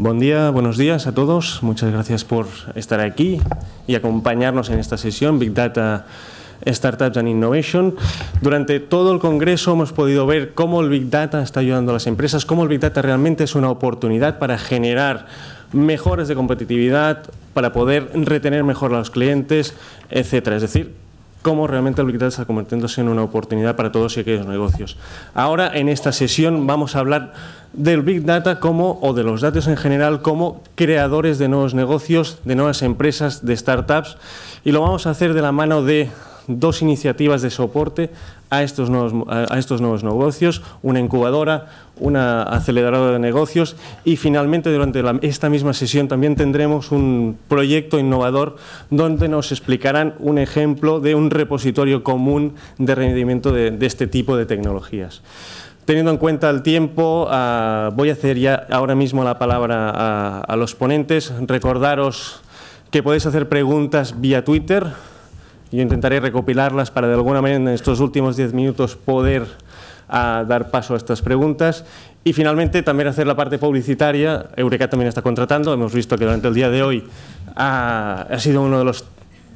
Buen día, buenos días a todos. Muchas gracias por estar aquí y acompañarnos en esta sesión Big Data Startups and Innovation. Durante todo el Congreso hemos podido ver cómo el Big Data está ayudando a las empresas, cómo el Big Data realmente es una oportunidad para generar mejores de competitividad, para poder retener mejor a los clientes, etcétera. Es decir, cómo realmente el Big Data está convirtiéndose en una oportunidad para todos y aquellos negocios. Ahora, en esta sesión, vamos a hablar del Big Data como, o de los datos en general, como creadores de nuevos negocios, de nuevas empresas, de startups, y lo vamos a hacer de la mano de dos iniciativas de soporte a estos nuevos, a estos nuevos negocios, una incubadora, una aceleradora de negocios y finalmente durante esta misma sesión también tendremos un proyecto innovador donde nos explicarán un ejemplo de un repositorio común de rendimiento de, este tipo de tecnologías. Teniendo en cuenta el tiempo, ah, voy a hacer ya ahora mismo la palabra a los ponentes. Recordaros que podéis hacer preguntas vía Twitter, yo intentaré recopilarlas para de alguna manera en estos últimos diez minutos poder ah, dar paso a estas preguntas. Y finalmente también hacer la parte publicitaria. Eureka también está contratando. Hemos visto que durante el día de hoy ha, ah, ha sido uno de los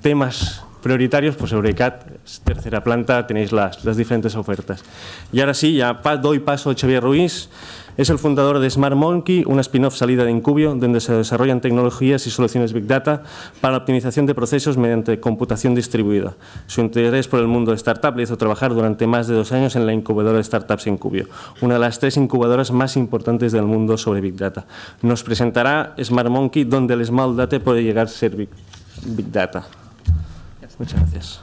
temas prioritarios, pues Eurecat, tercera planta, tenéis las, diferentes ofertas. Y ahora sí, ya doy paso a Xavier Ruiz, es el fundador de Smart Monkey, una spin-off salida de Incubio, donde se desarrollan tecnologías y soluciones Big Data para la optimización de procesos mediante computación distribuida. Su interés por el mundo de startup le hizo trabajar durante más de dos años en la incubadora de startups Incubio, una de las tres incubadoras más importantes del mundo sobre Big Data. Nos presentará Smart Monkey, donde el Small Data puede llegar a ser Big Data. Muchas gracias.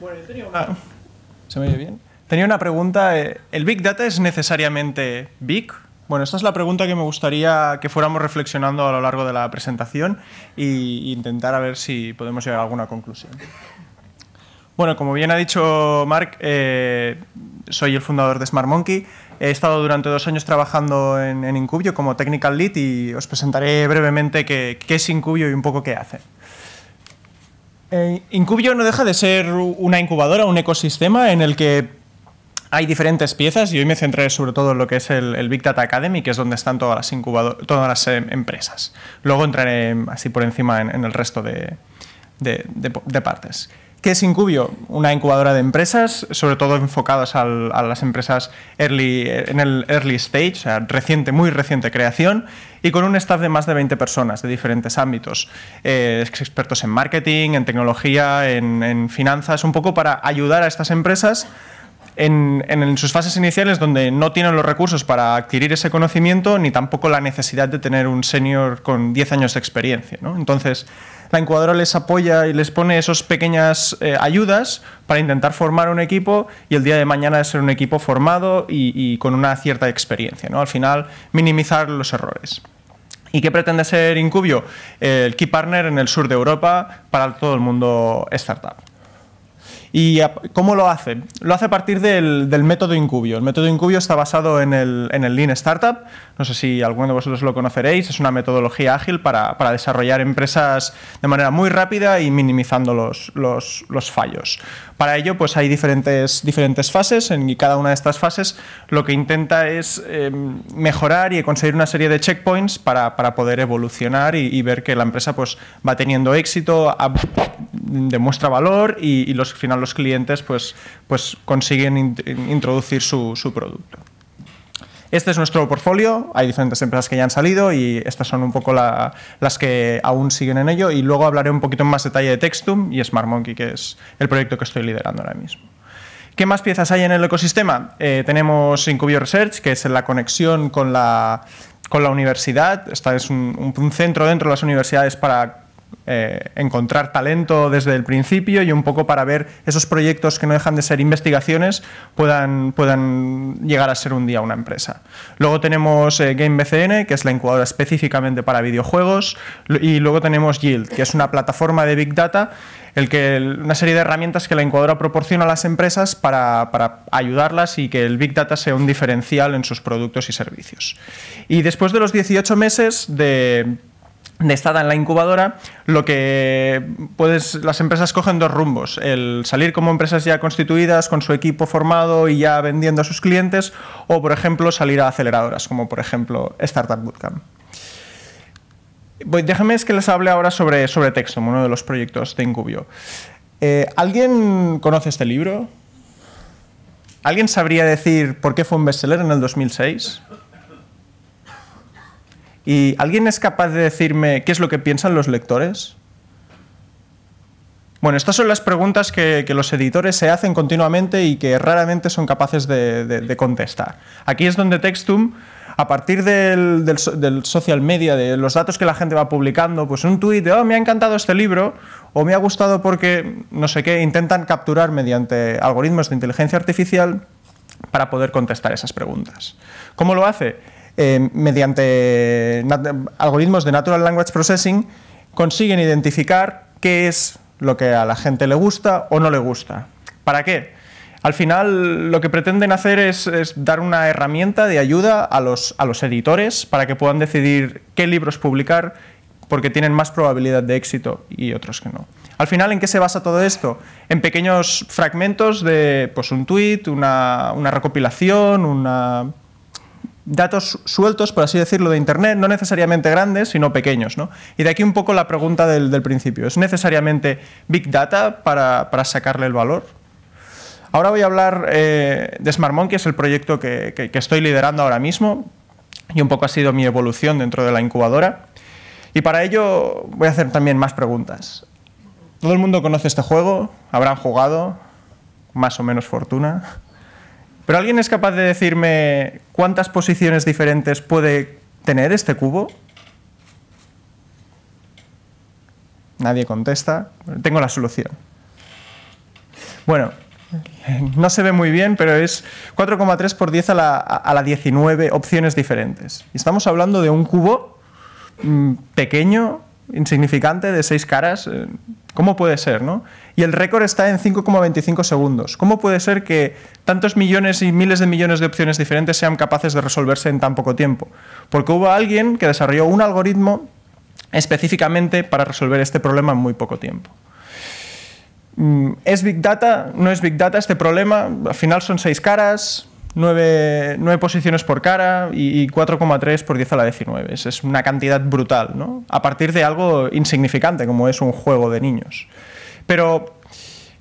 Bueno, yo tenía una... Ah, ¿Se me oye bien? Tenía una pregunta. ¿El Big Data es necesariamente big? Bueno, esta es la pregunta que me gustaría que fuéramos reflexionando a lo largo de la presentación e intentar a ver si podemos llegar a alguna conclusión. Bueno, como bien ha dicho Mark, eh, soy el fundador de Smart Monkey. He estado durante dos años trabajando en, Incubio como Technical Lead y os presentaré brevemente qué, es Incubio y un poco qué hace. Eh, Incubio no deja de ser una incubadora, un ecosistema en el que hay diferentes piezas y hoy me centraré sobre todo en lo que es el, Big Data Academy, que es donde están todas las, todas las eh, empresas. Luego entraré mm, así por encima en, el resto de partes. ¿Qué es Incubio? Una incubadora de empresas, sobre todo enfocadas a las empresas early, eh, en el early stage, o sea, reciente, muy reciente creación, y con un staff de más de 20 personas de diferentes ámbitos, eh, expertos en marketing, en tecnología, en, finanzas, un poco para ayudar a estas empresas en, sus fases iniciales donde no tienen los recursos para adquirir ese conocimiento ni tampoco la necesidad de tener un senior con 10 años de experiencia. ¿no? Entonces, la encuadra les apoya y les pone esas pequeñas eh, ayudas para intentar formar un equipo y el día de mañana ser un equipo formado y, con una cierta experiencia. ¿no? Al final, minimizar los errores. ¿Y qué pretende ser Incubio? El key partner en el sur de Europa para todo el mundo startup. ¿Y cómo lo hace? Lo hace a partir del, método Incubio. El método Incubio está basado en el, Lean Startup. No sé si alguno de vosotros lo conoceréis. Es una metodología ágil para, desarrollar empresas de manera muy rápida y minimizando los fallos. Para ello, pues hay diferentes, diferentes fases en, y cada una de estas fases lo que intenta es em, mejorar y conseguir una serie de checkpoints para, poder evolucionar y, ver que la empresa pues, va teniendo éxito, demuestra valor y, los, al final los clientes pues, pues consiguen introducir su, su producto. Este es nuestro portfolio, hay diferentes empresas que ya han salido y estas son un poco las que aún siguen en ello y luego hablaré un poquito más detalle de Textum y Smart Monkey, que es el proyecto que estoy liderando ahora mismo. ¿Qué más piezas hay en el ecosistema? Eh, tenemos Incubio Research, que es la conexión con la, con la universidad. Esta es un centro dentro de las universidades para eh, encontrar talento desde el principio y un poco para ver esos proyectos que no dejan de ser investigaciones puedan, puedan llegar a ser un día una empresa. Luego tenemos eh, GameBCN, que es la encuadra específicamente para videojuegos, y luego tenemos Yield, que es una plataforma de Big Data, el que, una serie de herramientas que la encuadra proporciona a las empresas para, para ayudarlas y que el Big Data sea un diferencial en sus productos y servicios. Y después de los 18 meses de de estada en la incubadora, lo que puedes, las empresas cogen dos rumbos, el salir como empresas ya constituidas, con su equipo formado y ya vendiendo a sus clientes, o por ejemplo salir a aceleradoras, como por ejemplo Startup Bootcamp. Voy, déjame es que les hable ahora sobre, sobre uno de los proyectos de Incubio. Eh, ¿Alguien conoce este libro? ¿Alguien sabría decir por qué fue un bestseller en el 2006? ¿Y alguien es capaz de decirme qué es lo que piensan los lectores? Bueno, estas son las preguntas que, los editores se hacen continuamente y que raramente son capaces de, contestar. Aquí es donde Textum a partir del, del, social media, de los datos que la gente va publicando, pues un tuit de, oh, me ha encantado este libro, o me ha gustado porque, no sé qué, intentan capturar mediante algoritmos de inteligencia artificial para poder contestar esas preguntas. ¿Cómo lo hace? Eh, mediante algoritmos de Natural Language Processing, consiguen identificar qué es lo que a la gente le gusta o no le gusta. ¿Para qué? Al final lo que pretenden hacer es, dar una herramienta de ayuda a los, a los editores para que puedan decidir qué libros publicar porque tienen más probabilidad de éxito y otros que no. Al final, ¿en qué se basa todo esto? En pequeños fragmentos de pues, un tweet, una, una recopilación, una, datos sueltos, por así decirlo, de Internet, no necesariamente grandes, sino pequeños. Y de aquí un poco la pregunta del, principio. ¿Es necesariamente Big Data para, sacarle el valor? Ahora voy a hablar eh, de de SmartMonkey, es el proyecto que, estoy liderando ahora mismo y un poco ha sido mi evolución dentro de la incubadora. Y para ello voy a hacer también más preguntas. Todo el mundo conoce este juego, habrán jugado, más o menos fortuna. Pero ¿alguien es capaz de decirme cuántas posiciones diferentes puede tener este cubo? Nadie contesta. Tengo la solución. Bueno, no se ve muy bien, pero es 4,3 por 10 a la, 19 opciones diferentes. Estamos hablando de un cubo mm, pequeño, insignificante, de seis caras. Eh, ¿Cómo puede ser, no? y el récord está en 5,25 segundos. ¿Cómo puede ser que tantos millones y miles de millones de opciones diferentes sean capaces de resolverse en tan poco tiempo? Porque hubo alguien que desarrolló un algoritmo específicamente para resolver este problema en muy poco tiempo. Mm, ¿Es Big Data? ¿No es Big Data este problema? Al final son seis caras, nueve, posiciones por cara y, 4,3 por 10 a la 19. Es, es una cantidad brutal, ¿no? A partir de algo insignificante como es un juego de niños. Pero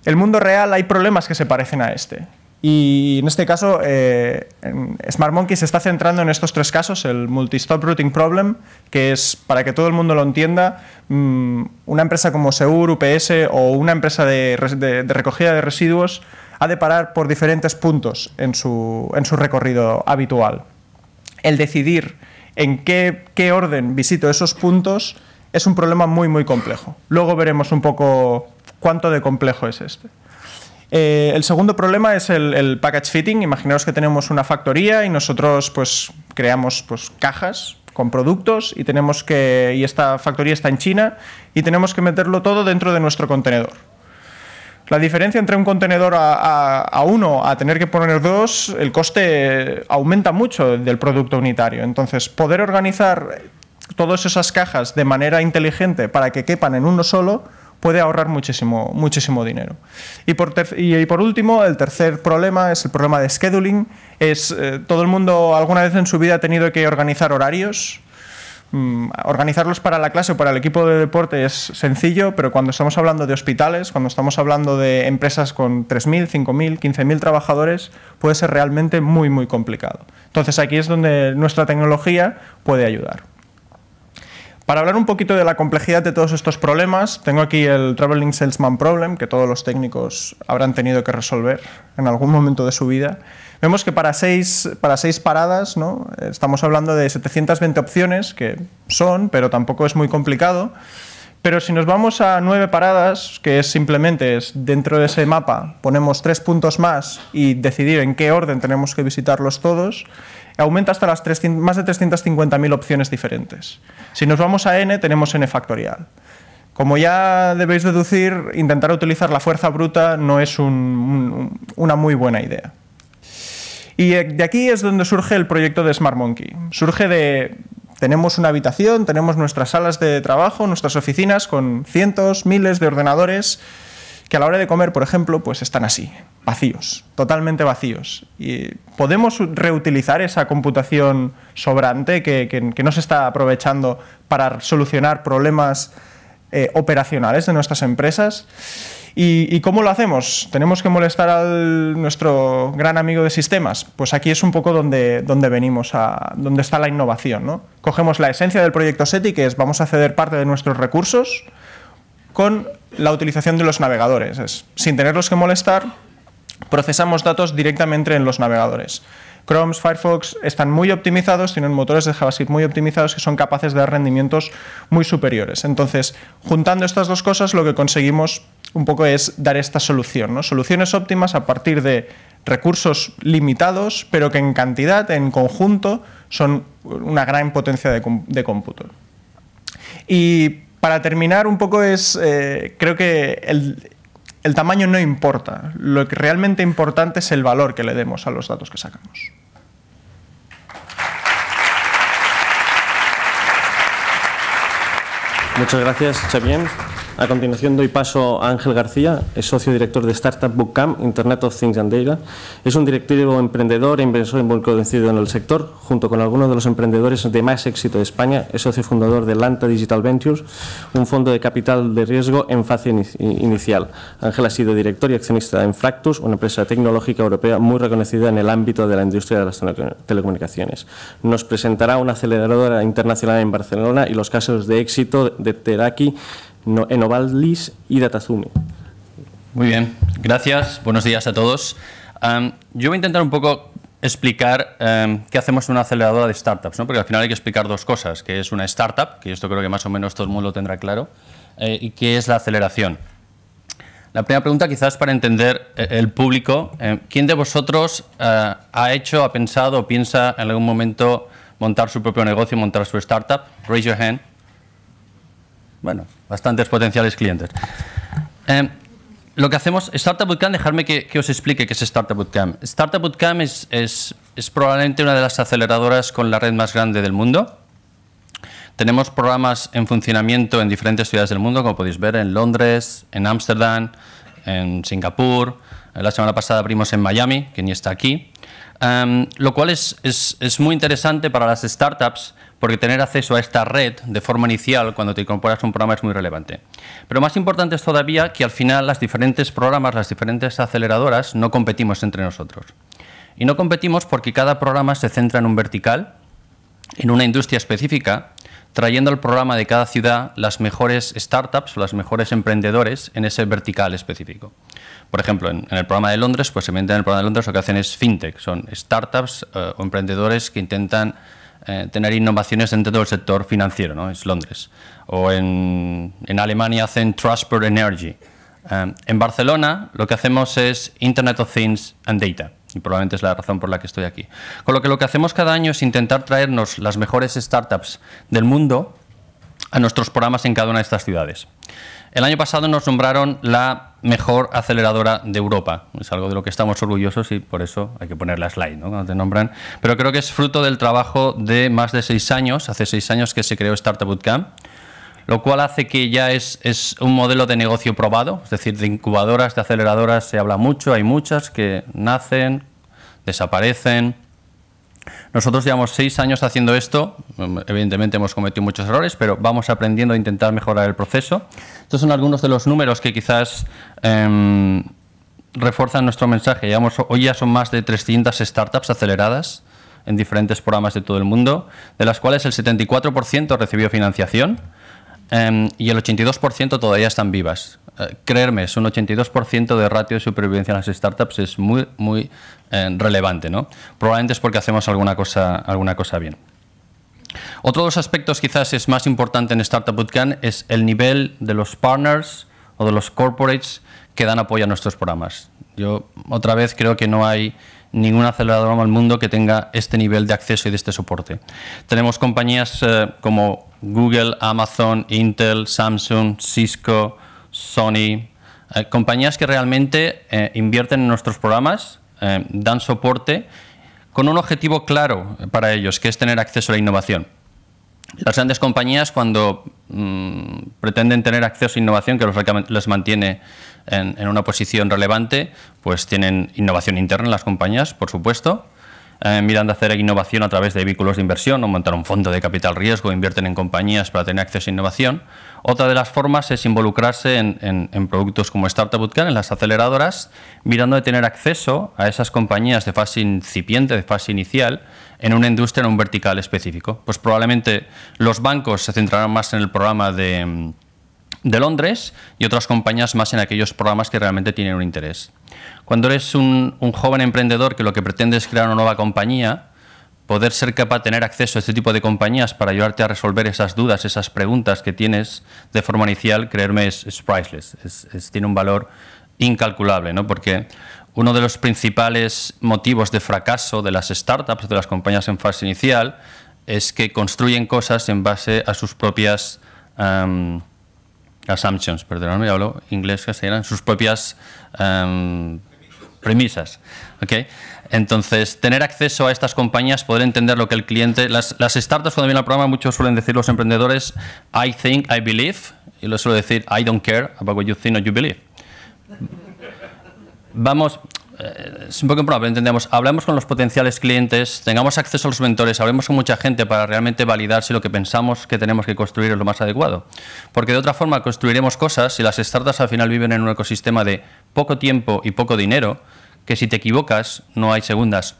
el mundo real hay problemas que se parecen a este. Y en este caso, eh, Smart SmartMonkey se está centrando en estos tres casos, el Multi-Stop Routing Problem, que es, para que todo el mundo lo entienda, mm, una empresa como Seur, UPS o una empresa de, recogida de residuos ha de parar por diferentes puntos en su, recorrido habitual. El decidir en qué, qué orden visito esos puntos es un problema muy, muy complejo. Luego veremos un poco ¿Cuánto de complejo es este? Eh, el segundo problema es el, package fitting. Imaginaos que tenemos una factoría y nosotros pues, creamos pues, cajas con productos y, tenemos que, y esta factoría está en China y tenemos que meterlo todo dentro de nuestro contenedor. La diferencia entre un contenedor a, a, uno a tener que poner dos, el coste aumenta mucho del producto unitario. Entonces, poder organizar todas esas cajas de manera inteligente para que quepan en uno solo puede ahorrar muchísimo, muchísimo dinero. Y por, y, por, último, el tercer problema es el problema de scheduling. Es, eh, todo el mundo alguna vez en su vida ha tenido que organizar horarios. Mm, organizarlos para la clase o para el equipo de deporte es sencillo, pero cuando estamos hablando de hospitales, cuando estamos hablando de empresas con 3.000, 5.000, 15.000 trabajadores, puede ser realmente muy, muy complicado. Entonces aquí es donde nuestra tecnología puede ayudar. Para hablar un poquito de la complejidad de todos estos problemas, tengo aquí el Traveling Salesman Problem, que todos los técnicos habrán tenido que resolver en algún momento de su vida. Vemos que para seis, para paradas ¿no? estamos hablando de 720 opciones, que son, pero tampoco es muy complicado. Pero si nos vamos a nueve paradas, que es simplemente es dentro de ese mapa ponemos tres puntos más y decidir en qué orden tenemos que visitarlos todos, aumenta hasta las más de 350.000 opciones diferentes. Si nos vamos a n, tenemos n factorial. Como ya debéis deducir, intentar utilizar la fuerza bruta no es una muy buena idea. Y de aquí es donde surge el proyecto de Smart Monkey. Surge de tenemos una habitación, tenemos nuestras salas de trabajo, nuestras oficinas con cientos, miles de ordenadores que a la hora de comer, por ejemplo, pues están así, vacíos, totalmente vacíos. Y podemos reutilizar esa computación sobrante que, que, no se está aprovechando para solucionar problemas eh, operacionales de nuestras empresas. ¿Y, cómo lo hacemos? ¿Tenemos que molestar a nuestro gran amigo de sistemas? Pues aquí es un poco donde, donde venimos, a, donde está la innovación. Cogemos la esencia del proyecto SETI, que es vamos a ceder parte de nuestros recursos con la utilización de los navegadores. sin tenerlos que molestar, procesamos datos directamente en los navegadores. Chrome, Firefox están muy optimizados, tienen motores de JavaScript muy optimizados que son capaces de dar rendimientos muy superiores. Entonces, juntando estas dos cosas, lo que conseguimos un poco es dar esta solución, ¿no? Soluciones óptimas a partir de recursos limitados, pero que en cantidad, en conjunto, son una gran potencia de, cómputo. Y para terminar, un poco es, eh, creo que el, tamaño no importa, lo que realmente importante es el valor que le demos a los datos que sacamos. Muchas gracias, a continuación doy paso a Ángel García, es socio director de Startup Bootcamp, Internet of Things and Data. Es un directivo emprendedor e inversor involucrado en el sector, junto con algunos de los emprendedores de más éxito de España. Es socio fundador de Lanta Digital Ventures, un fondo de capital de riesgo en fase inicial. Ángel ha sido director y accionista en Fractus, una empresa tecnológica europea muy reconocida en el ámbito de la industria de las telecomunicaciones. Nos presentará una aceleradora internacional en Barcelona y los casos de éxito de Teraki Enovalis y Datazumi. Muy bien, gracias. Buenos días a todos. yo voy a intentar un poco explicar qué hacemos en una aceleradora de startups, ¿no? porque al final hay que explicar dos cosas, que es una startup, que esto creo que más o menos todo el mundo lo tendrá claro, eh, y qué es la aceleración. La primera pregunta, quizás para entender eh, el público, eh, ¿quién de vosotros ha hecho, ha pensado o piensa en algún momento montar su propio negocio, montar su startup? Raise your hand bueno, bastantes potenciales clientes. Em, lo que hacemos, Startup Bootcamp, dejadme que, os explique qué es Startup Bootcamp. Startup Bootcamp es, probablemente una de las aceleradoras con la red más grande del mundo. Tenemos programas en funcionamiento en diferentes ciudades del mundo, como podéis ver, en Londres, en Ámsterdam, en Singapur. La semana pasada abrimos en Miami, que ni está aquí. Em, lo cual es, es muy interesante para las startups porque tener acceso a esta red de forma inicial cuando te incorporas a un programa es muy relevante. Pero más importante es todavía que al final las diferentes programas, las diferentes aceleradoras no competimos entre nosotros. Y no competimos porque cada programa se centra en un vertical, en una industria específica, trayendo al programa de cada ciudad las mejores startups o las mejores emprendedores en ese vertical específico. Por ejemplo, en, el programa de Londres, pues evidentemente en el programa de Londres lo que hacen es fintech, son startups eh, o emprendedores que intentan eh, tener innovaciones dentro del sector financiero, ¿no? es Londres. O en, Alemania hacen Transport Energy. Eh, en Barcelona lo que hacemos es Internet of Things and Data, y probablemente es la razón por la que estoy aquí. Con lo que lo que hacemos cada año es intentar traernos las mejores startups del mundo a nuestros programas en cada una de estas ciudades. El año pasado nos nombraron la mejor aceleradora de Europa. Es algo de lo que estamos orgullosos y por eso hay que poner la slide ¿no? cuando te nombran. Pero creo que es fruto del trabajo de más de seis años, hace seis años que se creó Startup Bootcamp, lo cual hace que ya es, es un modelo de negocio probado, es decir, de incubadoras, de aceleradoras se habla mucho, hay muchas que nacen, desaparecen, nosotros llevamos seis años haciendo esto, mm, evidentemente hemos cometido muchos errores, pero vamos aprendiendo a intentar mejorar el proceso. Estos son algunos de los números que quizás em, refuerzan nuestro mensaje. hoy ya son más de 300 startups aceleradas en diferentes programas de todo el mundo, de las cuales el 74% recibió financiación em, y el 82% todavía están vivas. Eh, creerme, es un 82% de ratio de supervivencia en las startups es muy, muy eh, relevante. ¿no? Probablemente es porque hacemos alguna cosa, alguna cosa bien. Otro de los aspectos quizás es más importante en Startup Bootcamp es el nivel de los partners o de los corporates que dan apoyo a nuestros programas. Yo otra vez creo que no hay ningún acelerador en el mundo que tenga este nivel de acceso y de este soporte. Tenemos compañías eh, como Google, Amazon, Intel, Samsung, Cisco, Sony, eh, compañías que realmente eh, invierten en nuestros programas, eh, dan soporte con un objetivo claro para ellos, que es tener acceso a la innovación. Las grandes compañías cuando mm, pretenden tener acceso a innovación que los, les mantiene en, una posición relevante, pues tienen innovación interna en las compañías, por supuesto, eh, mirando a hacer innovación a través de vehículos de inversión o montar un fondo de capital riesgo, invierten en compañías para tener acceso a innovación. Otra de las formas es involucrarse en, productos como Startup Bootcamp, en las aceleradoras, mirando de tener acceso a esas compañías de fase incipiente, de fase inicial, en una industria, en un vertical específico. Pues probablemente los bancos se centrarán más en el programa de de Londres y otras compañías más en aquellos programas que realmente tienen un interés. Cuando eres un, joven emprendedor que lo que pretende es crear una nueva compañía, poder ser capaz de tener acceso a este tipo de compañías para ayudarte a resolver esas dudas, esas preguntas que tienes de forma inicial, creerme, es, priceless, tiene un valor incalculable, ¿no? porque uno de los principales motivos de fracaso de las startups, de las compañías en fase inicial, es que construyen cosas en base a sus propias assumptions, perdóname, hablo inglés, eran sus propias em, premisas. Entonces, tener acceso a estas compañías, poder entender lo que el cliente... Las, startups, cuando vienen al programa, muchos suelen decir los emprendedores, I think, I believe, y lo suelo decir, I don't care about what you think or you believe. Vamos, eh, es un poco improbable, entendemos, hablamos con los potenciales clientes, tengamos acceso a los mentores, hablemos con mucha gente para realmente validar si lo que pensamos que tenemos que construir es lo más adecuado. Porque de otra forma construiremos cosas y las startups al final viven en un ecosistema de poco tiempo y poco dinero, que si te equivocas no hay segundas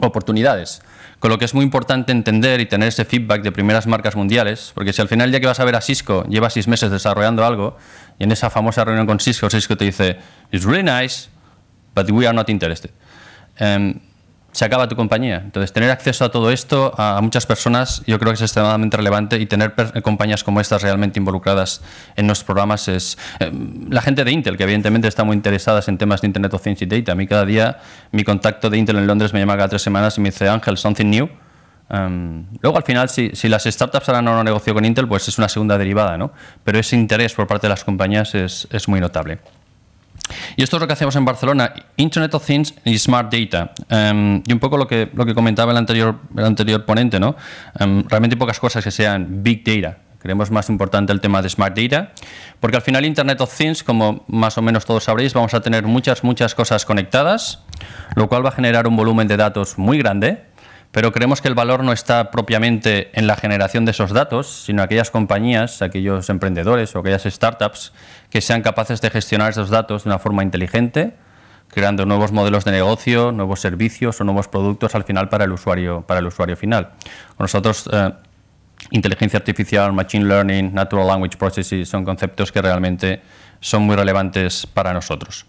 oportunidades. Con lo que es muy importante entender y tener ese feedback de primeras marcas mundiales, porque si al final ya que vas a ver a Cisco, llevas seis meses desarrollando algo, y en esa famosa reunión con Cisco, Cisco te dice, it's really nice, but we are not interested. Em, se acaba tu compañía. Entonces, tener acceso a todo esto, a, muchas personas, yo creo que es extremadamente relevante y tener compañías como estas realmente involucradas en los programas es... Em, la gente de Intel, que evidentemente está muy interesada en temas de Internet of Things y Data. A mí cada día mi contacto de Intel en Londres me llama cada tres semanas y me dice, Ángel, something new. Em, luego, al final, si, las startups harán un negocio con Intel, pues es una segunda derivada, ¿no? Pero ese interés por parte de las compañías es muy notable. Y esto es lo que hacemos en Barcelona, Internet of Things y Smart Data. Em, y un poco lo que, lo que comentaba el anterior, el anterior ponente, ¿no? Em, realmente pocas cosas que sean Big Data. Creemos más importante el tema de Smart Data, porque al final Internet of Things, como más o menos todos sabréis, vamos a tener muchas, muchas cosas conectadas, lo cual va a generar un volumen de datos muy grande, pero creemos que el valor no está propiamente en la generación de esos datos, sino aquellas compañías, aquellos emprendedores o aquellas startups que sean capaces de gestionar esos datos de una forma inteligente, creando nuevos modelos de negocio, nuevos servicios o nuevos productos al final para el usuario, para el usuario final. Nosotros, eh, inteligencia artificial, machine learning, natural language processing son conceptos que realmente son muy relevantes para nosotros.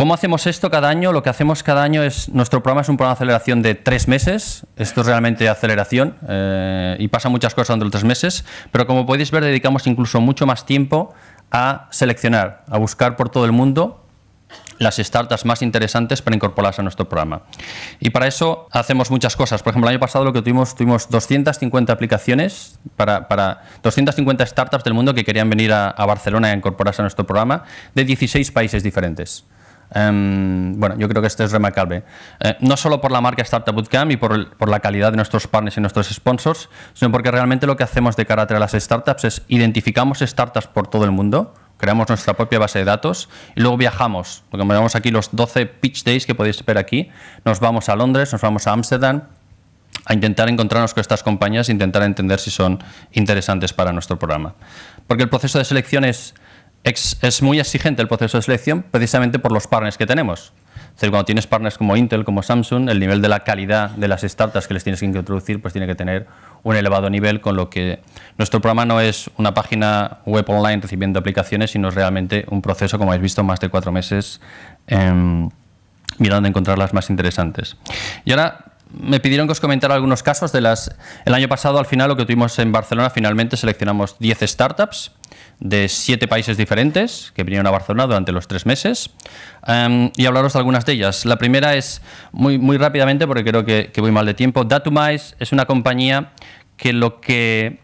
¿Cómo hacemos esto cada año? Lo que hacemos cada año es, nuestro programa es un programa de aceleración de tres meses, esto es realmente aceleración eh, y pasa muchas cosas durante los tres meses, pero como podéis ver dedicamos incluso mucho más tiempo a seleccionar, a buscar por todo el mundo las startups más interesantes para incorporarse a nuestro programa. Y para eso hacemos muchas cosas. Por ejemplo, el año pasado lo que tuvimos, tuvimos 250 aplicaciones para, 250 startups del mundo que querían venir a, a Barcelona a incorporarse a nuestro programa de 16 países diferentes. Em, bueno, yo creo que este es remarcable. Eh, no solo por la marca Startup Bootcamp y por, la calidad de nuestros partners y nuestros sponsors, sino porque realmente lo que hacemos de carácter a las startups es identificamos startups por todo el mundo, creamos nuestra propia base de datos y luego viajamos. Lo que aquí los 12 pitch days que podéis ver aquí. Nos vamos a Londres, nos vamos a Ámsterdam a intentar encontrarnos con estas compañías e intentar entender si son interesantes para nuestro programa. Porque el proceso de selección es es, muy exigente el proceso de selección precisamente por los partners que tenemos. Es decir, cuando tienes partners como Intel, como Samsung, el nivel de la calidad de las startups que les tienes que introducir pues tiene que tener un elevado nivel, con lo que nuestro programa no es una página web online recibiendo aplicaciones, sino es realmente un proceso, como habéis visto, más de cuatro meses em, mirando a encontrar las más interesantes. Y ahora me pidieron que os comentara algunos casos de las... El año pasado, al final, lo que tuvimos en Barcelona, finalmente seleccionamos 10 startups de 7 países diferentes que vinieron a Barcelona durante los 3 meses em, y hablaros de algunas de ellas. La primera es, muy, muy rápidamente, porque creo que, que voy mal de tiempo, Datumize es una compañía que lo que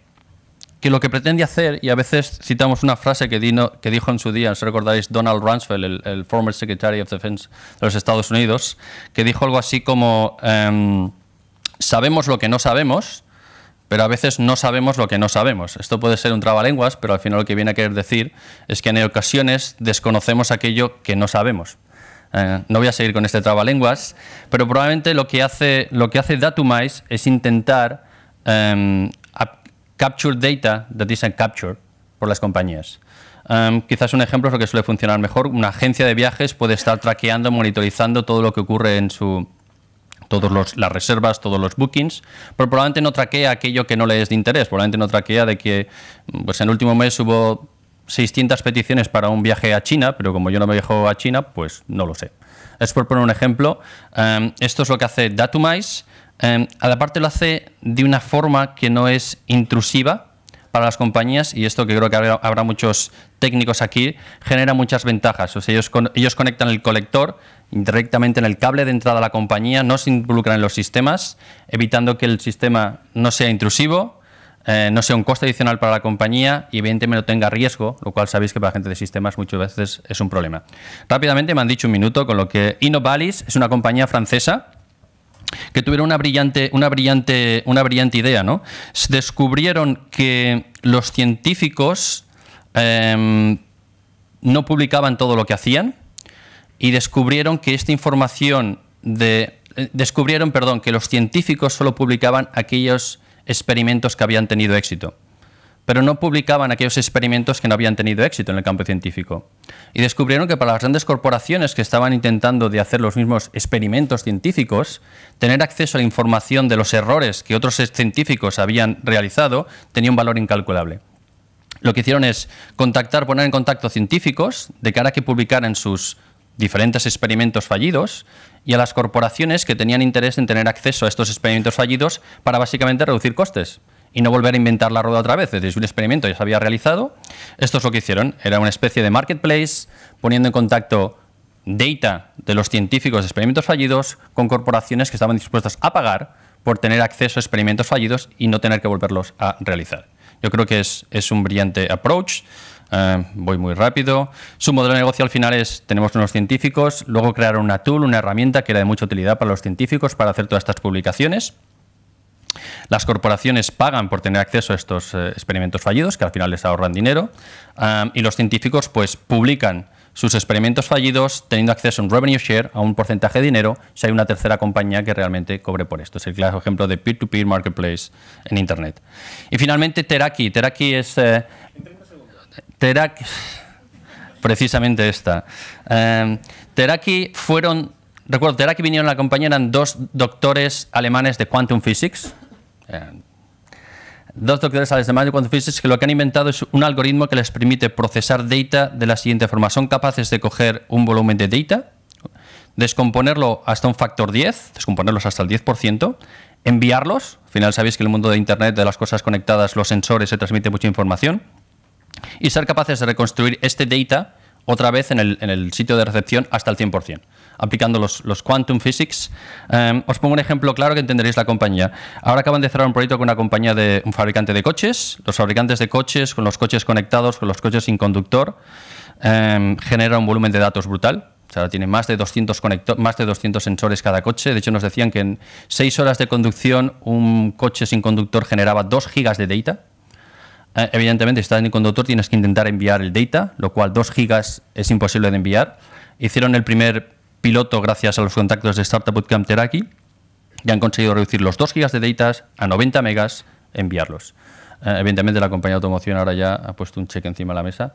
que lo que pretende hacer, y a veces citamos una frase que, que dijo en su día, si recordáis, Donald Rumsfeld, el, former Secretary of Defense de los Estados Unidos, que dijo algo así como, em, sabemos lo que no sabemos, pero a veces no sabemos lo que no sabemos. Esto puede ser un trabalenguas, pero al final lo que viene a querer decir es que en ocasiones desconocemos aquello que no sabemos. Eh, no voy a seguir con este trabalenguas, pero probablemente lo que hace, lo que hace Datumize es intentar eh, capture data that isn't captured por las compañías. Em, quizás un ejemplo es lo que suele funcionar mejor. Una agencia de viajes puede estar traqueando, monitorizando todo lo que ocurre en su todas las reservas, todos los bookings, pero probablemente no traquea aquello que no le es de interés, probablemente no traquea de que pues en el último mes hubo 600 peticiones para un viaje a China, pero como yo no me viajo a China, pues no lo sé. Es por poner un ejemplo, em, esto es lo que hace Datumize, Em, a la parte lo hace de una forma que no es intrusiva para las compañías y esto que creo que habrá, muchos técnicos aquí, genera muchas ventajas. O sea, ellos, conectan el colector directamente en el cable de entrada a la compañía, no se involucran en los sistemas, evitando que el sistema no sea intrusivo, eh, no sea un coste adicional para la compañía y evidentemente no tenga riesgo, lo cual sabéis que para gente de sistemas muchas veces es un problema. Rápidamente me han dicho un minuto, con lo que Innovalis es una compañía francesa que tuvieron una brillante, una brillante, una brillante idea, ¿no? Descubrieron que los científicos em, no publicaban todo lo que hacían y descubrieron que esta información de eh, descubrieron, perdón, que los científicos solo publicaban aquellos experimentos que habían tenido éxito pero no publicaban aquellos experimentos que no habían tenido éxito en el campo científico. Y descubrieron que para las grandes corporaciones que estaban intentando de hacer los mismos experimentos científicos, tener acceso a la información de los errores que otros científicos habían realizado tenía un valor incalculable. Lo que hicieron es contactar, poner en contacto científicos de cara a que publicaran sus diferentes experimentos fallidos y a las corporaciones que tenían interés en tener acceso a estos experimentos fallidos para básicamente reducir costes y no volver a inventar la rueda otra vez. Es decir, un experimento ya se había realizado. Esto es lo que hicieron. Era una especie de marketplace poniendo en contacto data de los científicos de experimentos fallidos con corporaciones que estaban dispuestas a pagar por tener acceso a experimentos fallidos y no tener que volverlos a realizar. Yo creo que es, es un brillante approach. Eh, voy muy rápido. Su modelo de negocio al final es, tenemos unos científicos, luego crearon una tool, una herramienta que era de mucha utilidad para los científicos para hacer todas estas publicaciones. Las corporaciones pagan por tener acceso a estos eh, experimentos fallidos, que al final les ahorran dinero, y los científicos pues publican sus experimentos fallidos teniendo acceso a un revenue share, a un porcentaje de dinero, si hay una tercera compañía que realmente cobre por esto. Es el claro ejemplo de peer-to-peer marketplace en Internet. Y finalmente, Teraki. Teraki es... Eh, precisamente esta. Em, Teraki fueron... Recuerdo, Teraki vinieron a la compañía, eran dos doctores alemanes de Quantum Physics, eh, dos doctores mayo cuando es que lo que han inventado es un algoritmo que les permite procesar data de la siguiente forma. Son capaces de coger un volumen de data, descomponerlo hasta un factor 10, descomponerlos hasta el 10%, enviarlos, al final sabéis que en el mundo de Internet, de las cosas conectadas, los sensores se transmite mucha información, y ser capaces de reconstruir este data otra vez en el, en el sitio de recepción hasta el 100% aplicando los, los quantum physics. Em, os pongo un ejemplo claro que entenderéis la compañía. Ahora acaban de cerrar un proyecto con una compañía de un fabricante de coches. Los fabricantes de coches, con los coches conectados, con los coches sin conductor, generan em, genera un volumen de datos brutal. O sea, ahora tiene más de, 200 más de 200 sensores cada coche. De hecho, nos decían que en 6 horas de conducción un coche sin conductor generaba 2 gigas de data. Eh, evidentemente, si estás en el conductor tienes que intentar enviar el data, lo cual 2 gigas es imposible de enviar. Hicieron el primer piloto gracias a los contactos de Startup Bootcamp Teraki, que han conseguido reducir los 2 gigas de datas a 90 megas enviarlos. Eh, evidentemente la compañía de automoción ahora ya ha puesto un cheque encima de la mesa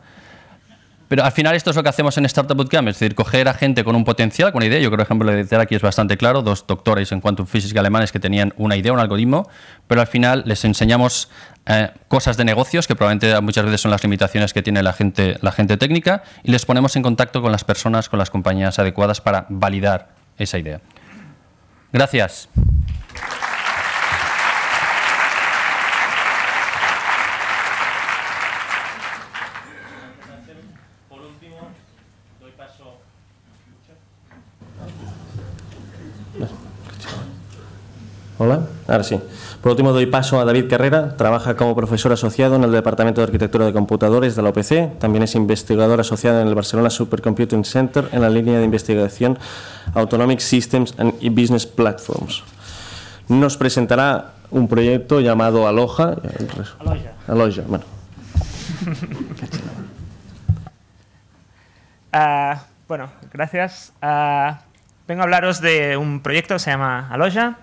pero al final esto es lo que hacemos en Startup Bootcamp, es decir, coger a gente con un potencial, con una idea. Yo creo que el ejemplo de aquí es bastante claro, dos doctores en quantum physics alemanes que tenían una idea, un algoritmo, pero al final les enseñamos eh, cosas de negocios, que probablemente muchas veces son las limitaciones que tiene la gente, la gente técnica, y les ponemos en contacto con las personas, con las compañías adecuadas para validar esa idea. Gracias. Hola, ahora sí. Por último, doy paso a David Carrera. Trabaja como profesor asociado en el Departamento de Arquitectura de Computadores de la OPC. También es investigador asociado en el Barcelona Supercomputing Center en la línea de investigación Autonomic Systems and Business Platforms. Nos presentará un proyecto llamado Aloja. Aloja. Aloja, bueno. Ah, bueno, gracias. Ah, vengo a hablaros de un proyecto que se llama Aloja.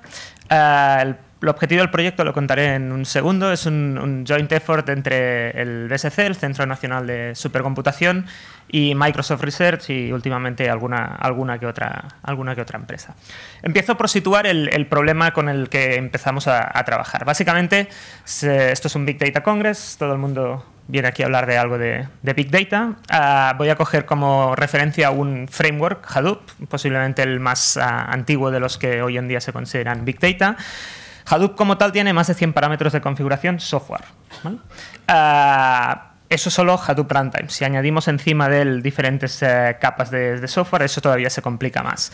Ah, el, objetivo del proyecto lo contaré en un segundo. Es un, joint effort entre el BSC, el Centro Nacional de Supercomputación, y Microsoft Research y últimamente alguna, alguna, que, otra, alguna que otra empresa. Empiezo por situar el, problema con el que empezamos a, trabajar. Básicamente, esto es un Big Data Congress, todo el mundo viene aquí a hablar de algo de, Big Data. Ah, voy a coger como referencia un framework, Hadoop, posiblemente el más ah, antiguo de los que hoy en día se consideran Big Data. Hadoop como tal tiene más de 100 parámetros de configuración software. Ah, eso solo Hadoop Runtime. Si añadimos encima de él diferentes eh, capas de software, eso todavía se complica más.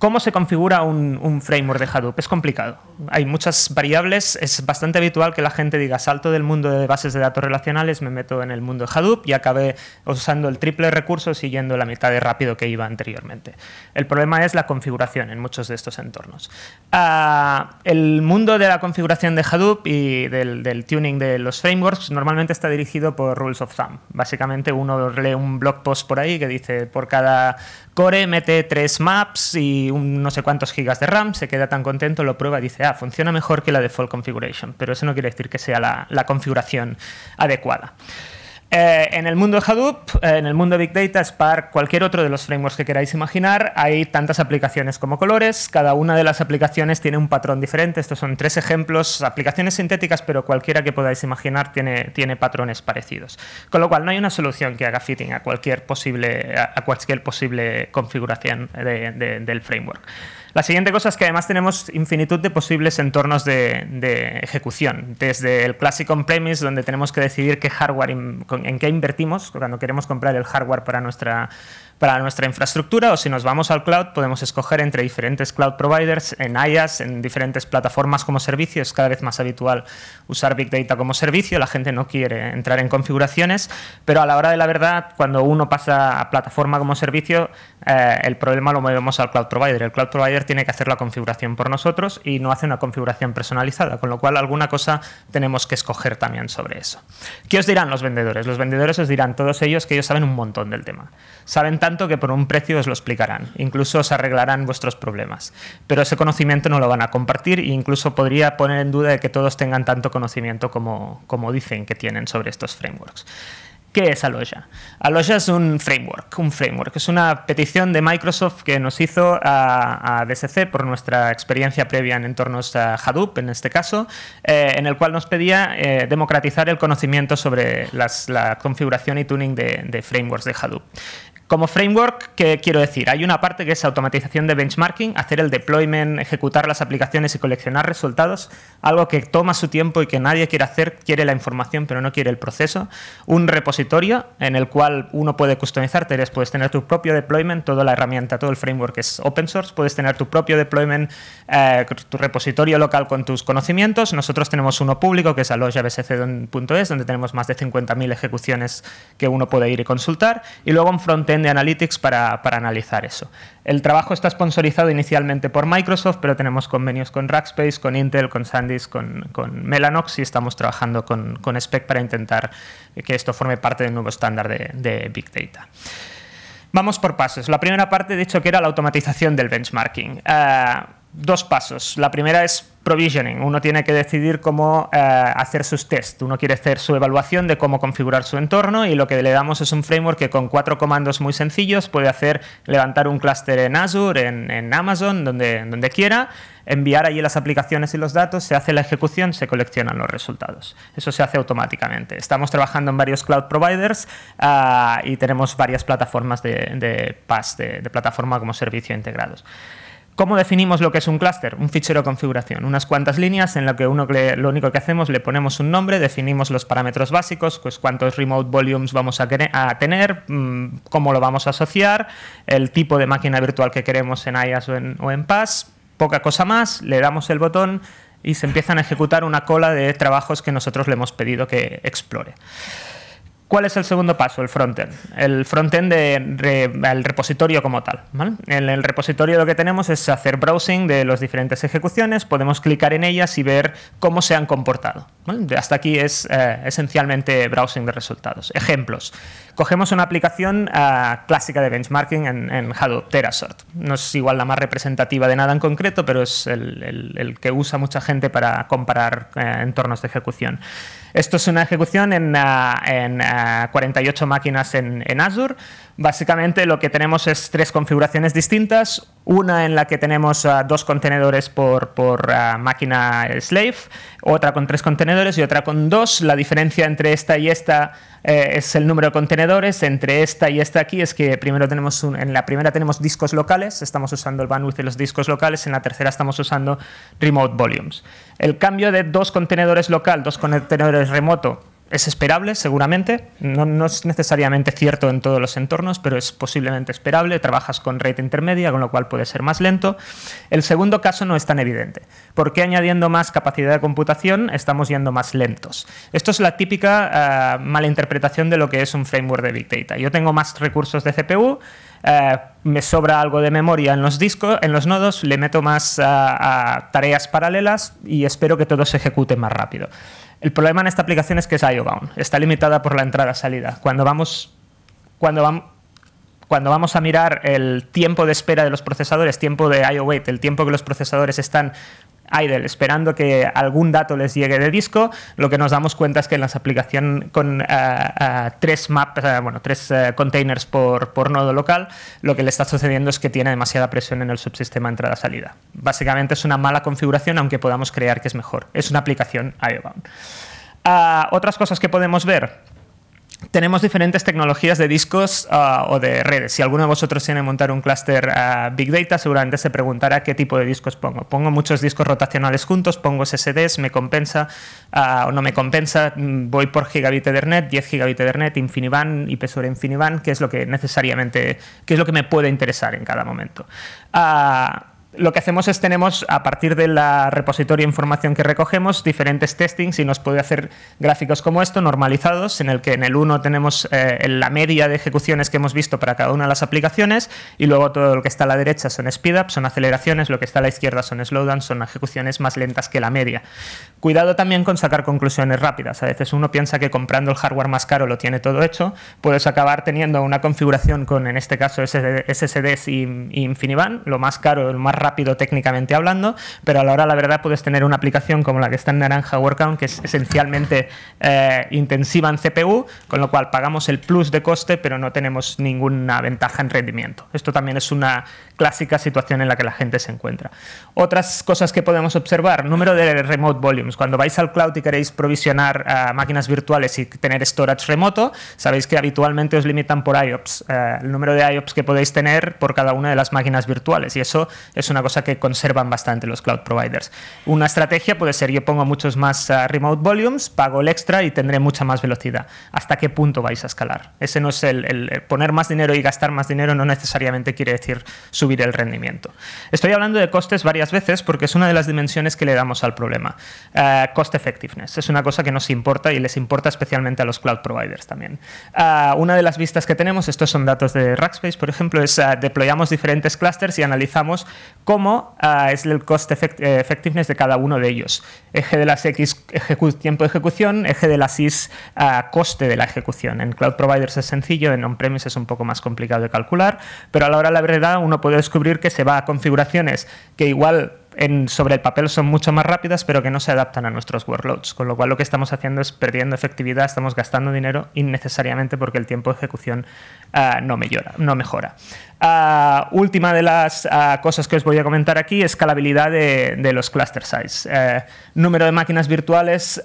¿Cómo se configura un, framework de Hadoop? Es complicado. Hay muchas variables. Es bastante habitual que la gente diga salto del mundo de bases de datos relacionales, me meto en el mundo de Hadoop y acabé usando el triple recurso siguiendo la mitad de rápido que iba anteriormente. El problema es la configuración en muchos de estos entornos. Ah, el mundo de la configuración de Hadoop y del, del tuning de los frameworks normalmente está dirigido por rules of thumb. Básicamente uno lee un blog post por ahí que dice por cada core mete tres maps y un no sé cuántos gigas de RAM, se queda tan contento, lo prueba y dice, ah, funciona mejor que la default configuration, pero eso no quiere decir que sea la, la configuración adecuada. Eh, en el mundo de Hadoop, eh, en el mundo de Big Data, Spark, cualquier otro de los frameworks que queráis imaginar, hay tantas aplicaciones como colores. Cada una de las aplicaciones tiene un patrón diferente. Estos son tres ejemplos, aplicaciones sintéticas, pero cualquiera que podáis imaginar tiene, patrones parecidos. Con lo cual, no hay una solución que haga fitting a cualquier posible, a cualquier posible configuración del framework. La siguiente cosa es que además tenemos infinitud de posibles entornos de, ejecución, desde el clásico on-premise, donde tenemos que decidir qué hardware, en qué invertimos, cuando queremos comprar el hardware para nuestra para nuestra infraestructura o si nos vamos al cloud, podemos escoger entre diferentes cloud providers en IaaS, en diferentes plataformas como servicio. Es cada vez más habitual usar Big Data como servicio, la gente no quiere entrar en configuraciones, pero a la hora de la verdad, cuando uno pasa a plataforma como servicio, eh, el problema lo movemos al cloud provider. El cloud provider tiene que hacer la configuración por nosotros y no hace una configuración personalizada, con lo cual alguna cosa tenemos que escoger también sobre eso. ¿Qué os dirán los vendedores? Los vendedores os dirán todos ellos que ellos saben un montón del tema. Saben tanto que por un precio os lo explicarán, incluso os arreglarán vuestros problemas, pero ese conocimiento no lo van a compartir e incluso podría poner en duda de que todos tengan tanto conocimiento como, dicen que tienen sobre estos frameworks. ¿Qué es Aloja? Aloja es un framework, un framework. Es una petición de Microsoft que nos hizo a, DSC por nuestra experiencia previa en entornos a eh, Hadoop, en este caso, eh, en el cual nos pedía eh, democratizar el conocimiento sobre la configuración y tuning de, de frameworks de Hadoop. Como framework, ¿qué quiero decir? Hay una parte que es automatización de benchmarking, hacer el deployment, ejecutar las aplicaciones y coleccionar resultados, algo que toma su tiempo y que nadie quiere hacer, quiere la información pero no quiere el proceso. Un repositorio en el cual uno puede customizar, puedes tener tu propio deployment, toda la herramienta, todo el framework es open source, puedes tener tu propio deployment, eh, tu repositorio local con tus conocimientos. Nosotros tenemos uno público que es alojabsc.es, donde tenemos más de 50.000 ejecuciones que uno puede ir y consultar. Y luego un frontend de Analytics para, analizar eso. El trabajo está sponsorizado inicialmente por Microsoft, pero tenemos convenios con Rackspace, con Intel, con SanDisk, con, con Mellanox y estamos trabajando con, SPEC para intentar que esto forme parte del nuevo estándar de, Big Data. Vamos por pasos. La primera parte, de hecho, que era la automatización del benchmarking. Ah, dos pasos. La primera es provisioning. Uno tiene que decidir cómo eh, hacer sus tests. Uno quiere hacer su evaluación de cómo configurar su entorno y lo que le damos es un framework que con cuatro comandos muy sencillos puede hacer levantar un clúster en Azure, en, Amazon, donde, quiera, enviar allí las aplicaciones y los datos, se hace la ejecución, se coleccionan los resultados. Eso se hace automáticamente. Estamos trabajando en varios cloud providers ah, y tenemos varias plataformas de, pas de plataforma como servicio integrados. ¿Cómo definimos lo que es un clúster? Un fichero de configuración, unas cuantas líneas en las que uno lo único que hacemos le ponemos un nombre, definimos los parámetros básicos, pues cuántos remote volumes vamos a, tener, mm, cómo lo vamos a asociar, el tipo de máquina virtual que queremos en IaaS o en, o en PaaS, poca cosa más, le damos el botón y se empiezan a ejecutar una cola de trabajos que nosotros le hemos pedido que explore. ¿Cuál es el segundo paso? El frontend. El frontend del repositorio como tal. En el repositorio lo que tenemos es hacer browsing de las diferentes ejecuciones, podemos clicar en ellas y ver cómo se han comportado. Hasta aquí es eh, esencialmente browsing de resultados. Ejemplos. Cogemos una aplicación eh, clásica de benchmarking en, Hadoop, Terasort. No es igual la más representativa de nada en concreto, pero es el, que usa mucha gente para comparar eh, entornos de ejecución. Esto es una ejecución en, 48 máquinas en, en Azure Básicamente lo que tenemos es tres configuraciones distintas, una en la que tenemos ah, dos contenedores por, ah, máquina slave, otra con tres contenedores y otra con dos. La diferencia entre esta y esta eh, es el número de contenedores, entre esta y esta aquí es que primero tenemos un, en la primera tenemos discos locales, estamos usando el bandwidth de los discos locales, en la tercera estamos usando remote volumes. El cambio de dos contenedores local, dos contenedores remoto es esperable, seguramente. No, es necesariamente cierto en todos los entornos, pero es posiblemente esperable. Trabajas con rate intermedia, con lo cual puede ser más lento. El segundo caso no es tan evidente, porque añadiendo más capacidad de computación estamos yendo más lentos. Esto es la típica malinterpretación eh, mala interpretación de lo que es un framework de Big Data. Yo tengo más recursos de CPU. Eh, me sobra algo de memoria en los discos, en los nodos, le meto más eh, tareas paralelas y espero que todo se ejecute más rápido. El problema en esta aplicación es que es IO-bound, Está limitada por la entrada-salida. Cuando vamos, cuando, cuando vamos a mirar el tiempo de espera de los procesadores, tiempo de IO wait, el tiempo que los procesadores están idle, esperando que algún dato les llegue de disco. Lo que nos damos cuenta es que en las aplicaciones con eh, eh, tres eh, bueno, tres containers por, por, nodo local, lo que le está sucediendo es que tiene demasiada presión en el subsistema entrada-salida. Básicamente es una mala configuración, aunque podamos creer que es mejor. Es una aplicación IOBound. Ah, otras cosas que podemos ver, tenemos diferentes tecnologías de discos ah, o de redes. Si alguno de vosotros tiene montar un clúster ah, Big Data, seguramente se preguntará qué tipo de discos pongo. Pongo muchos discos rotacionales juntos, pongo SSDs, me compensa ah, o no me compensa, mm, voy por gigabit Ethernet, 10 gigabit Ethernet, InfiniBand, IP sobre InfiniBand, que es lo que necesariamente, que es lo que me puede interesar en cada momento lo que hacemos es tenemos a partir de la repositorio de información que recogemos diferentes testings y nos puede hacer gráficos como esto normalizados en el que en el uno tenemos eh, la media de ejecuciones que hemos visto para cada una de las aplicaciones y luego todo lo que está a la derecha son speedups, son aceleraciones, lo que está a la izquierda son slowdowns, son ejecuciones más lentas que la media. Cuidado también con sacar conclusiones rápidas. A veces uno piensa que comprando el hardware más caro lo tiene todo hecho, puedes acabar teniendo una configuración con en este caso SSDs y, y InfiniBand, lo más caro, lo más rápido técnicamente hablando, pero a la hora, la verdad, puedes tener una aplicación como la que está en naranja WorkOut, que es esencialmente eh, intensiva en CPU, con lo cual pagamos el plus de coste, pero no tenemos ninguna ventaja en rendimiento. Esto también es una clásica situación en la que la gente se encuentra. Otras cosas que podemos observar, número de remote volumes. Cuando vais al cloud y queréis provisionar eh, máquinas virtuales y tener storage remoto, sabéis que habitualmente os limitan por IOPS, eh, el número de IOPS que podéis tener por cada una de las máquinas virtuales. Y eso es una cosa que conservan bastante los cloud providers. Una estrategia puede ser yo pongo muchos más ah, remote volumes, pago el extra y tendré mucha más velocidad. ¿Hasta qué punto vais a escalar? Ese no es el, poner más dinero y gastar más dinero no necesariamente quiere decir subir el rendimiento. Estoy hablando de costes varias veces porque es una de las dimensiones que le damos al problema. Ah, cost effectiveness es una cosa que nos importa y les importa especialmente a los cloud providers también. Ah, una de las vistas que tenemos, estos son datos de Rackspace, por ejemplo, es deployamos diferentes clusters y analizamos ¿Cómo ah, es el cost eh, effectiveness de cada uno de ellos. Eje de las X, tiempo de ejecución, eje de las Y, ah, coste de la ejecución. En cloud providers es sencillo, en on-premise es un poco más complicado de calcular, pero a la hora de la verdad uno puede descubrir que se va a configuraciones que igual sobre el papel son mucho más rápidas, pero que no se adaptan a nuestros workloads. Con lo cual lo que estamos haciendo es perdiendo efectividad, estamos gastando dinero innecesariamente porque el tiempo de ejecución ah, no, mejora, ah, última de las ah, cosas que os voy a comentar aquí, escalabilidad de, los cluster size. Eh, número de máquinas virtuales,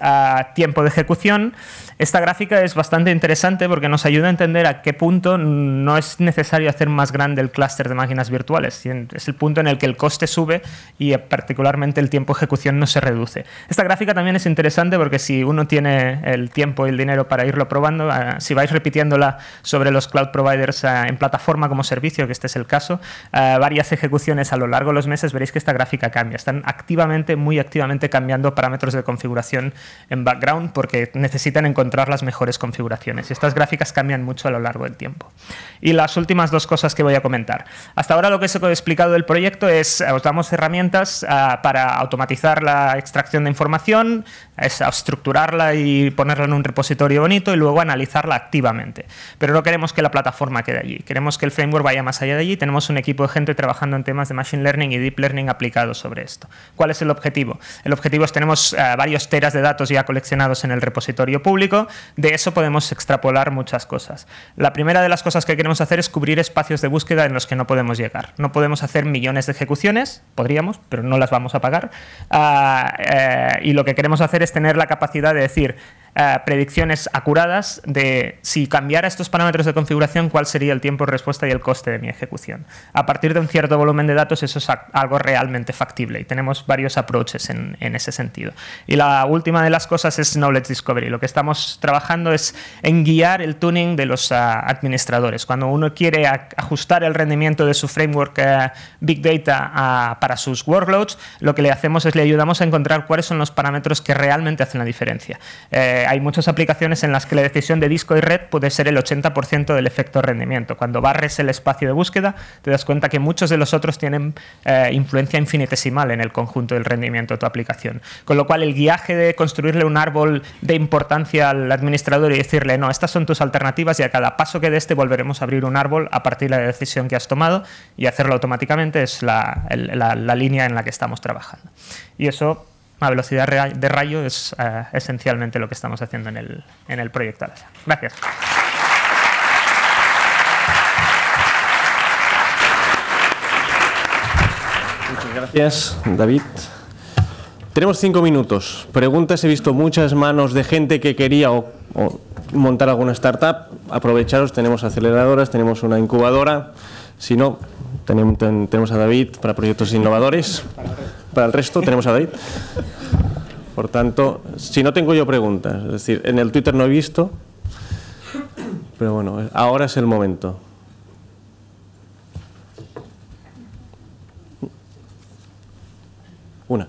tiempo de ejecución. Esta gráfica es bastante interesante porque nos ayuda a entender a qué punto no es necesario hacer más grande el cluster de máquinas virtuales. Es el punto en el que el coste sube y particularmente el tiempo de ejecución no se reduce. Esta gráfica también es interesante porque si uno tiene el tiempo y el dinero para irlo probando, ah, si vais repitiéndola sobre los cloud providers ah, en plataforma como servicio, que este es el caso, ah, varias ejecuciones a lo largo de los meses, veréis que esta gráfica cambia. Están activamente, muy activamente cambiando parámetros de configuración en background porque necesitan encontrar las mejores configuraciones. estas gráficas cambian mucho a lo largo del tiempo. Y las últimas dos cosas que voy a comentar. Hasta ahora lo que os he explicado del proyecto es, os damos herramientas, Ah, para automatizar la extracción de información, estructurarla y ponerla en un repositorio bonito y luego analizarla activamente. Pero no queremos que la plataforma quede allí, queremos que el framework vaya más allá de allí. Tenemos un equipo de gente trabajando en temas de Machine Learning y Deep Learning aplicados sobre esto. ¿Cuál es el objetivo? El objetivo es tenemos ah, varios teras de datos ya coleccionados en el repositorio público, de eso podemos extrapolar muchas cosas. La primera de las cosas que queremos hacer es cubrir espacios de búsqueda en los que no podemos llegar. No podemos hacer millones de ejecuciones, podríamos, pero pero no las vamos a pagar. Ah, eh, y lo que queremos hacer es tener la capacidad de decir, eh, predicciones acuradas de si cambiara estos parámetros de configuración, cuál sería el tiempo de respuesta y el coste de mi ejecución. A partir de un cierto volumen de datos, eso es algo realmente factible y tenemos varios approaches en, ese sentido. Y la última de las cosas es Knowledge Discovery. Lo que estamos trabajando es en guiar el tuning de los ah, administradores. Cuando uno quiere ajustar el rendimiento de su framework eh, Big Data ah, para sus workloads, lo que le hacemos es le ayudamos a encontrar cuáles son los parámetros que realmente hacen la diferencia. Eh, hay muchas aplicaciones en las que la decisión de disco y red puede ser el 80% del efecto rendimiento. Cuando barres el espacio de búsqueda, te das cuenta que muchos de los otros tienen eh, influencia infinitesimal en el conjunto del rendimiento de tu aplicación. Con lo cual, el guiaje de construirle un árbol de importancia al administrador y decirle, no, estas son tus alternativas y a cada paso que des te volveremos a abrir un árbol a partir de la decisión que has tomado y hacerlo automáticamente es la, la línea en la que estamos trabajando. Y eso la velocidad de rayo es eh, esencialmente lo que estamos haciendo en el, en el proyecto Gracias. Muchas gracias, David. Tenemos cinco minutos. Preguntas. He visto muchas manos de gente que quería montar alguna startup. Aprovecharos, tenemos aceleradoras, tenemos una incubadora. Si no, tenemos a David para proyectos innovadores para el resto tenemos a David. Por tanto, si no tengo yo preguntas, es decir, en el Twitter no he visto, pero bueno, ahora es el momento. Una.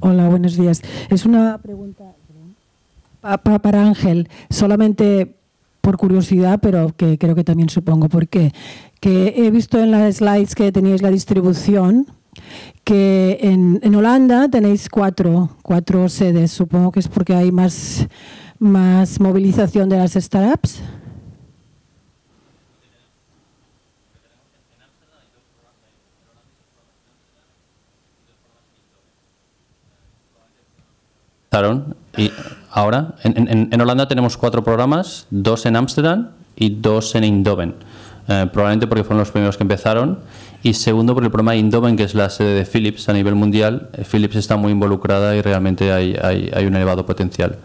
Hola, buenos días. Es una pregunta para Ángel, solamente por curiosidad, pero que creo que también supongo por qué, que he visto en las slides que tenéis la distribución, que en, en Holanda tenéis cuatro, sedes, supongo que es porque hay más, más movilización de las startups. Y ahora. En, Holanda tenemos cuatro programas, dos en Ámsterdam y dos en Indoven. Eh, probablemente porque fueron los primeros que empezaron y segundo por el programa de que es la sede de Philips a nivel mundial, eh, Philips está muy involucrada y realmente hay, un elevado potencial.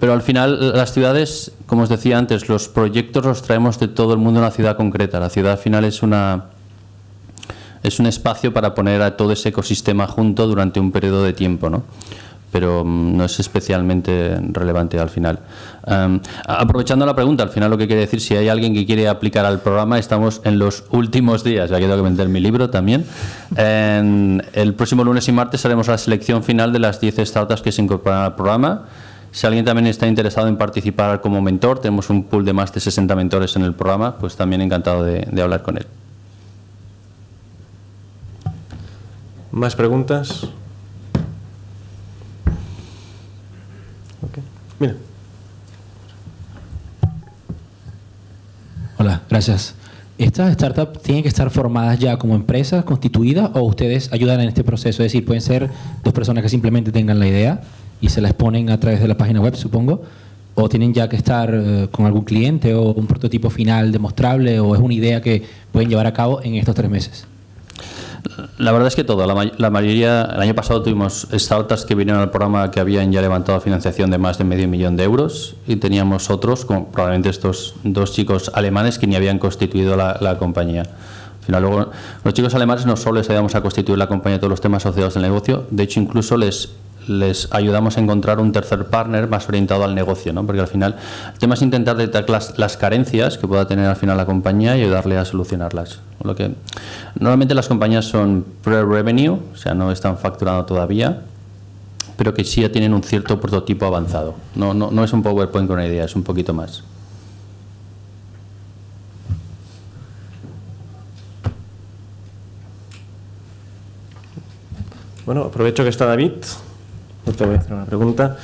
Pero al final las ciudades, como os decía antes, los proyectos los traemos de todo el mundo a una ciudad concreta. La ciudad al final es una es un espacio para poner a todo ese ecosistema junto durante un periodo de tiempo, ¿no? pero mm, no es especialmente relevante al final. Em, aprovechando la pregunta, al final lo que quiere decir, si hay alguien que quiere aplicar al programa, estamos en los últimos días, ya que tengo que vender mi libro también. el próximo lunes y martes haremos la selección final de las 10 startups que se incorporan al programa. Si alguien también está interesado en participar como mentor, tenemos un pool de más de 60 mentores en el programa, pues también encantado de hablar con él. ¿Más preguntas? Mira. Hola, gracias. ¿Estas startups tienen que estar formadas ya como empresas constituidas o ustedes ayudan en este proceso? Es decir, pueden ser dos personas que simplemente tengan la idea y se la exponen a través de la página web, supongo, o tienen ya que estar eh, con algún cliente o un prototipo final demostrable o es una idea que pueden llevar a cabo en estos tres meses. La verdad es que todo. La, mayoría, el año pasado tuvimos startups que vinieron al programa que habían ya levantado financiación de más de medio millón de euros y teníamos otros, como probablemente estos dos chicos alemanes que ni habían constituido la, compañía. Al final, los chicos alemanes no solo les ayudamos a constituir la compañía todos los temas asociados al negocio, de hecho incluso les les ayudamos a encontrar un tercer partner más orientado al negocio, ¿no? porque al final el tema es intentar detectar las, carencias que pueda tener al final la compañía y ayudarle a solucionarlas. Lo que, normalmente las compañías son pre-revenue, o sea, no están facturando todavía, pero que sí ya tienen un cierto prototipo avanzado. No, no es un PowerPoint con una idea, es un poquito más. Bueno, aprovecho que está David te voy a hacer una pregunta.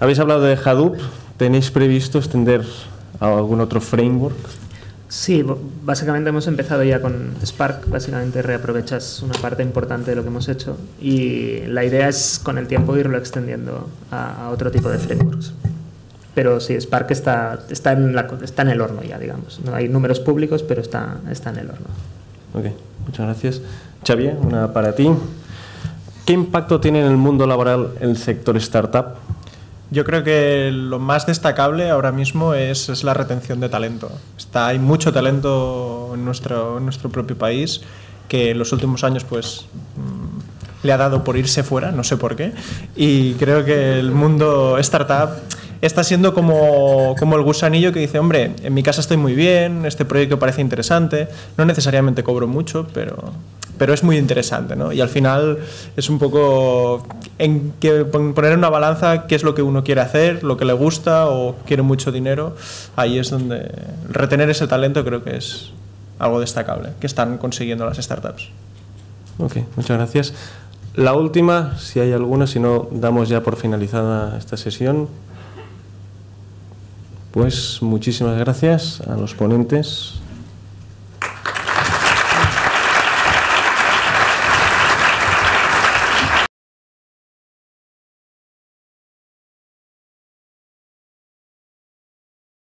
Habéis hablado de Hadoop. ¿Tenéis previsto extender a algún otro framework? Sí, básicamente hemos empezado ya con Spark, básicamente reaprovechas una parte importante de lo que hemos hecho y la idea es con el tiempo irlo extendiendo a, otro tipo de frameworks. Pero sí, Spark está, está, en la, está en el horno ya, digamos. No hay números públicos, pero está, está en el horno. Ok, muchas gracias. Xavier, una para ti. ¿Qué impacto tiene en el mundo laboral el sector startup? Yo creo que lo más destacable ahora mismo es, la retención de talento. Está, hay mucho talento en nuestro, nuestro propio país que en los últimos años pues mm, le ha dado por irse fuera, no sé por qué. Y creo que el mundo startup está siendo como, como, el gusanillo que dice, hombre, en mi casa estoy muy bien, este proyecto parece interesante, no necesariamente cobro mucho, pero, pero es muy interesante, ¿no? Y al final es un poco en que poner en una balanza qué es lo que uno quiere hacer, lo que le gusta o quiere mucho dinero, ahí es donde retener ese talento creo que es algo destacable que están consiguiendo las startups. Ok, muchas gracias. La última, si hay alguna, si no, damos ya por finalizada esta sesión. Pues muchísimas gracias a los ponentes,